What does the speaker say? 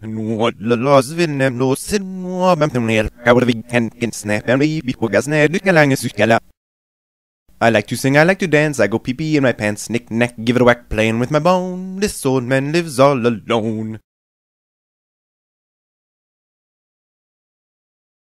Nordlåsvinnen blåser nå, men ner, Kaurvigkenken snap and baby, Pugasne, Lykalange, Suskala. I like to sing, I like to dance, I go pee pee in my pants, knick knack, give it a whack, playing with my bone. This old man lives all alone.